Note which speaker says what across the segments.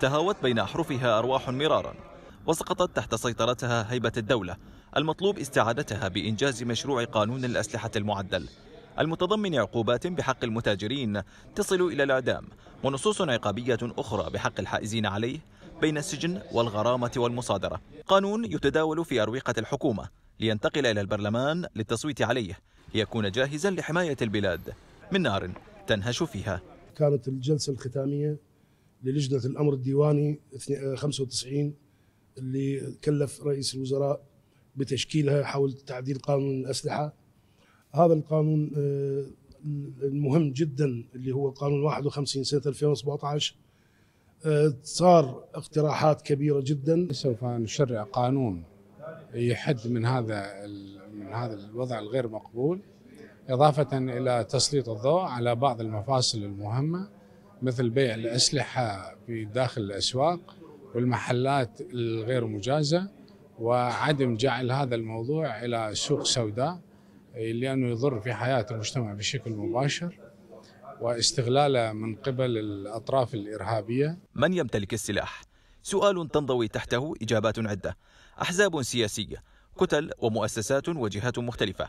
Speaker 1: تهاوت بين أحرفها أرواح مرارا وسقطت تحت سيطرتها هيبة الدولة المطلوب استعادتها بإنجاز مشروع قانون الأسلحة المعدل المتضمن عقوبات بحق المتاجرين تصل إلى الإعدام ونصوص عقابية أخرى بحق الحائزين عليه بين السجن والغرامة والمصادرة قانون يتداول في أروقة الحكومة لينتقل إلى البرلمان للتصويت عليه ليكون جاهزا لحماية البلاد من نار تنهش فيها
Speaker 2: كانت الجلسة الختامية للجنه الامر الديواني 95 آه، اللي كلف رئيس الوزراء بتشكيلها حول تعديل قانون الاسلحه هذا القانون آه، المهم جدا اللي هو قانون 51 سنه 2017 آه، صار اقتراحات كبيره جدا سوف نشرع قانون
Speaker 3: يحد من هذا من هذا الوضع الغير مقبول اضافه الى تسليط الضوء على بعض المفاصل المهمه مثل بيع الأسلحة في داخل الأسواق والمحلات الغير مجازة وعدم جعل هذا الموضوع إلى سوق سوداء لأنه يضر في حياة المجتمع بشكل مباشر واستغلاله
Speaker 1: من قبل الأطراف الإرهابية من يمتلك السلاح؟ سؤال تنضوي تحته إجابات عدة أحزاب سياسية كتل ومؤسسات وجهات مختلفة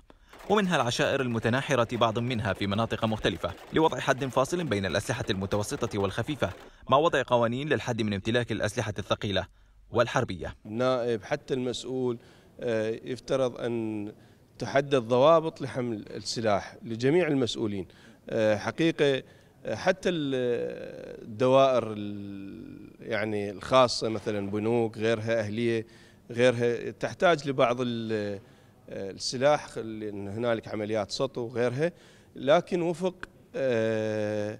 Speaker 1: ومنها العشائر المتناحرة بعض منها في مناطق مختلفة لوضع حد فاصل بين الأسلحة المتوسطة والخفيفة مع وضع قوانين للحد من امتلاك الأسلحة الثقيلة والحربية
Speaker 4: النائب حتى المسؤول آه، يفترض أن تحدد ضوابط لحمل السلاح لجميع المسؤولين آه، حقيقة آه، حتى الدوائر يعني الخاصة مثلا بنوك غيرها أهلية غيرها تحتاج لبعض آه، السلاح لان هنالك عمليات سطو وغيرها لكن وفق آه،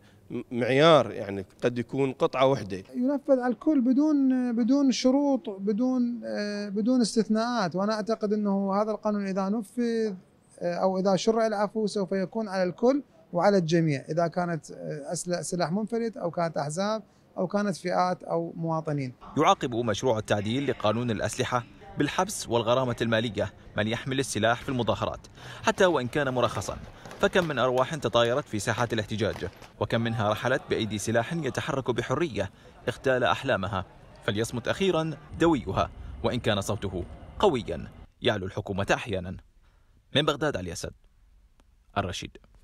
Speaker 4: معيار يعني قد يكون قطعه واحده
Speaker 5: ينفذ على الكل بدون بدون شروط بدون آه، بدون استثناءات وانا اعتقد انه هذا القانون اذا نفذ او اذا شرع العفو سوف يكون على الكل وعلى الجميع اذا كانت سلاح منفرد او كانت احزاب او كانت فئات او مواطنين
Speaker 1: يعاقب مشروع التعديل لقانون الاسلحه بالحبس والغرامة المالية من يحمل السلاح في المظاهرات حتى وإن كان مرخصا فكم من أرواح تطايرت في ساحات الاحتجاج وكم منها رحلت بأيدي سلاح يتحرك بحرية اختال أحلامها فليصمت أخيرا دويها وإن كان صوته قويا يعلو الحكومة أحيانا من بغداد علي أسد الرشيد